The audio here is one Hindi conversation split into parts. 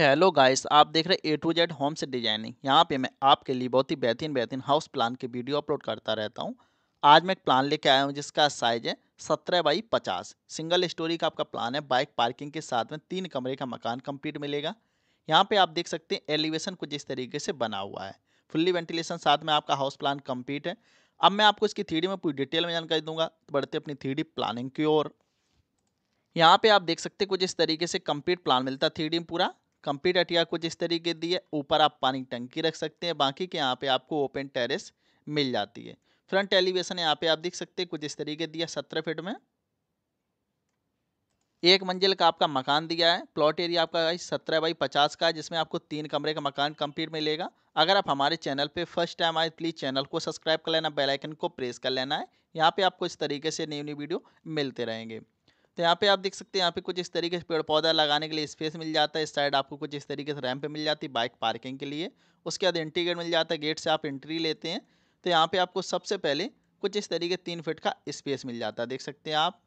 हेलो गाइस आप देख रहे ए टू जेड होम से डिजाइनिंग यहाँ पे मैं आपके लिए बहुत ही बेहतरीन बेहतरीन हाउस प्लान के वीडियो अपलोड करता रहता हूँ आज मैं एक प्लान लेके आया हूँ जिसका साइज है सत्रह बाई पचास सिंगल स्टोरी का आपका प्लान है बाइक पार्किंग के साथ में तीन कमरे का मकान कंप्लीट मिलेगा यहाँ पे आप देख सकते हैं एलिवेशन कुछ इस तरीके से बना हुआ है फुल्ली वेंटिलेशन साथ में आपका हाउस प्लान कम्प्लीट है अब मैं आपको इसकी थ्री में पूरी डिटेल में जानकारी दूंगा तो बढ़ते अपनी थ्री प्लानिंग की ओर यहाँ पे आप देख सकते हैं कुछ इस तरीके से कंप्लीट प्लान मिलता है थ्री पूरा कंप्लीट अटिया कुछ इस तरीके दी है ऊपर आप पानी टंकी रख सकते हैं बाकी के यहाँ पे आपको ओपन टेरेस मिल जाती है फ्रंट एलिवेशन यहाँ पे आप देख सकते हैं कुछ इस तरीके दिया सत्रह फिट में एक मंजिल का आपका मकान दिया है प्लॉट एरिया आपका सत्रह बाई पचास का है जिसमें आपको तीन कमरे का मकान कंप्लीट मिलेगा अगर आप हमारे चैनल पे फर्स्ट टाइम आए प्लीज़ चैनल को सब्सक्राइब कर लेना बेल आइकन को प्रेस कर लेना है यहाँ पे आपको इस तरीके से नई नई वीडियो मिलते रहेंगे तो यहाँ पे आप देख सकते हैं यहाँ पे कुछ इस तरीके से पेड़ पौधा लगाने के लिए स्पेस मिल जाता है इस साइड आपको कुछ इस तरीके से रैम मिल जाती है बाइक पार्किंग के लिए उसके बाद एंट्री गेट मिल जाता है गेट से आप एंट्री लेते हैं तो यहाँ पे आपको सबसे पहले कुछ इस तरीके तीन फिट का स्पेस मिल जाता है देख सकते हैं आप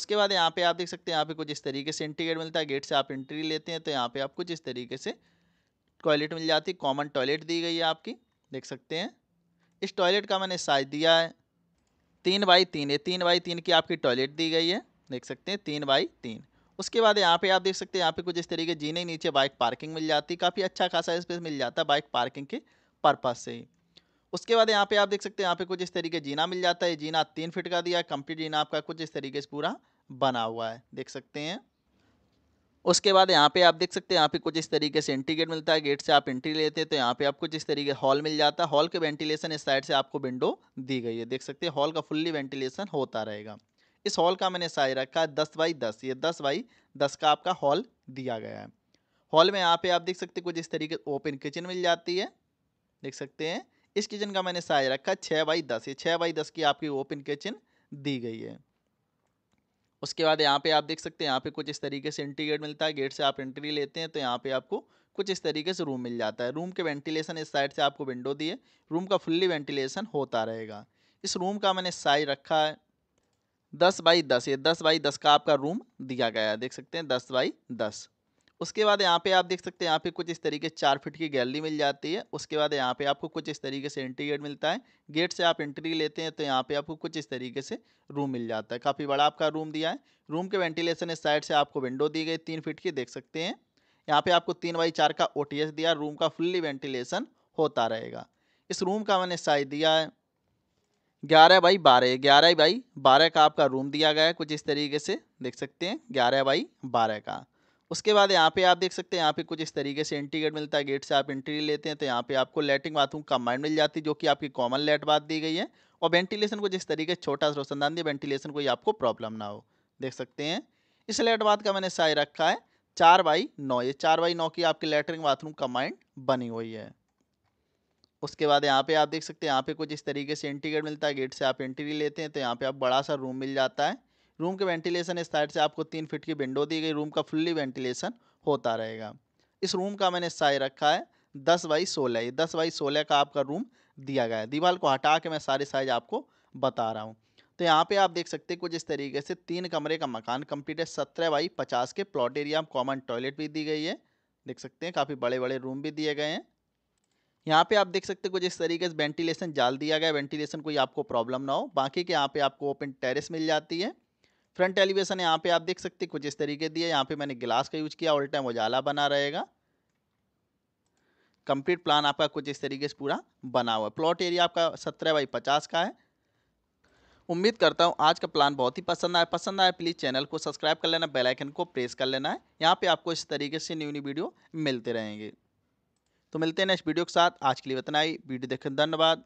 उसके बाद यहाँ पे आप देख सकते हैं यहाँ पे कुछ इस तरीके से एंट्री गेट मिलता है गेट से आप एंट्री लेते हैं तो यहाँ पे आप कुछ इस तरीके से टॉयलेट मिल जाती है कॉमन टॉयलेट दी गई है आपकी देख सकते हैं इस टॉयलेट का मैंने साइज दिया है तीन बाई तीन है तीन बाई तीन की आपकी टॉयलेट दी गई है देख सकते हैं तीन बाई तीन उसके बाद यहाँ पे आप देख सकते हैं यहाँ पे कुछ इस तरीके जीने नीचे बाइक पार्किंग मिल जाती है काफ़ी अच्छा खासा स्पेस मिल जाता है बाइक पार्किंग के पर्पज़ से ही उसके बाद यहाँ पे आप देख सकते हैं यहाँ पे कुछ इस तरीके जीना मिल जाता है जीना तीन फिट का दिया कंप्लीट जीना आपका कुछ इस तरीके से पूरा बना हुआ है देख सकते हैं उसके बाद यहाँ पे आप देख सकते हैं यहाँ पे कुछ इस तरीके से एंट्री गेट मिलता है गेट से आप एंट्री लेते हैं तो यहाँ पे आप कुछ इस तरीके हॉल मिल जाता है हॉल के वेंटिलेशन इस साइड से आपको विंडो दी गई है देख सकते हैं हॉल का फुल्ली वेंटिलेशन होता रहेगा इस हॉल का मैंने साइज रखा है दस बाई दस ये दस बाई दस का आपका हॉल दिया गया है हॉल में यहाँ पे आप देख सकते हैं कुछ इस तरीके ओपन किचन मिल जाती है देख सकते हैं इस किचन का मैंने साइज रखा है छः बाई दस ये छः बाई दस की आपकी ओपन किचन दी गई है उसके बाद यहाँ पे आप देख सकते हैं यहाँ पे कुछ इस तरीके से एंट्री गेट मिलता है गेट से आप एंट्री लेते हैं तो यहाँ पे आपको कुछ इस तरीके से रूम मिल जाता है रूम के वेंटिलेशन इस साइड से आपको विंडो दिए रूम का फुल्ली वेंटिलेशन होता रहेगा इस रूम का मैंने साइज रखा है दस बाई दस ये दस बाई दस का आपका रूम दिया गया है देख सकते हैं दस बाई दस उसके बाद यहाँ पे आप देख सकते हैं यहाँ पे कुछ इस तरीके चार फिट की गैलरी मिल जाती है उसके बाद यहाँ पे आपको कुछ इस तरीके से एंट्री गेट मिलता है गेट से आप एंट्री लेते हैं तो यहाँ पे आपको कुछ इस तरीके से रूम मिल जाता है काफ़ी बड़ा आपका रूम दिया है रूम के वेंटिलेशन इस साइड से आपको विंडो दी गई तीन फीट की देख सकते हैं यहाँ पर आपको तीन बाई चार का ओ दिया रूम का फुल्ली वेंटिलेशन होता रहेगा इस रूम का मैंने साइज दिया है ग्यारह बाई बारह ग्यारह बाई बारह का आपका रूम दिया गया है कुछ इस तरीके से देख सकते हैं ग्यारह बाई बारह का उसके बाद यहाँ पे आप देख सकते हैं यहाँ पे कुछ इस तरीके से एंट्री गेट मिलता है गेट से आप एंट्री लेते हैं तो यहाँ पे आपको लेटरिन बाथरूम कम्बाइंड मिल जाती है जो कि आपकी कॉमन लेट बात दी गई है और वेंटिलेशन को जिस तरीके से छोटा सा रोशनदान दिया वेंटिलेशन कोई आपको प्रॉब्लम ना हो देख सकते हैं इस लेट बात का मैंने साई रखा है चार बाई नौ ये चार बाई नौ की आपकी लेटरिन बाथरूम कम्बाइंड बनी हुई है उसके बाद यहाँ पे आप देख सकते हैं यहाँ पे कुछ इस तरीके से एंट्री गेट मिलता है गेट से आप एंट्री लेते हैं तो यहाँ पे आप बड़ा सा रूम मिल जाता है रूम के वेंटिलेशन इस साइड से आपको तीन फिट की विंडो दी गई रूम का फुल्ली वेंटिलेशन होता रहेगा इस रूम का मैंने साइज रखा है दस बाई सोलह ये दस बाई सोलह का आपका रूम दिया गया है दीवार को हटा के मैं सारे साइज आपको बता रहा हूँ तो यहाँ पे आप देख सकते हैं कुछ इस तरीके से तीन कमरे का मकान कंप्लीट है सत्रह बाई पचास के प्लॉट एरिया कॉमन टॉयलेट भी दी गई है देख सकते हैं काफ़ी बड़े बड़े रूम भी दिए गए हैं यहाँ पे आप देख सकते हो कुछ इस तरीके से वेंटिलेशन जाल दिया गया वेंटिलेशन कोई आपको प्रॉब्लम ना हो बाकी के यहाँ पे आपको ओपन टेरेस मिल जाती है फ्रंट एलिवेशन यहाँ पे आप देख सकते कुछ इस तरीके दिया यहाँ पे मैंने गिलास का यूज किया ऑल टाइम उजाला बना रहेगा कंप्लीट प्लान आपका कुछ इस तरीके से पूरा बना हुआ है प्लॉट एरिया आपका सत्रह बाई पचास का है उम्मीद करता हूँ आज का प्लान बहुत ही पसंद आया पसंद आया प्लीज़ चैनल को सब्सक्राइब कर लेना बेल आइकन को प्रेस कर लेना है यहाँ पे आपको इस तरीके से न्यू न्यू वीडियो मिलते रहेंगे तो मिलते हैं नेक्स्ट वीडियो के साथ आज के लिए बतनाई वीडियो देखने धन्यवाद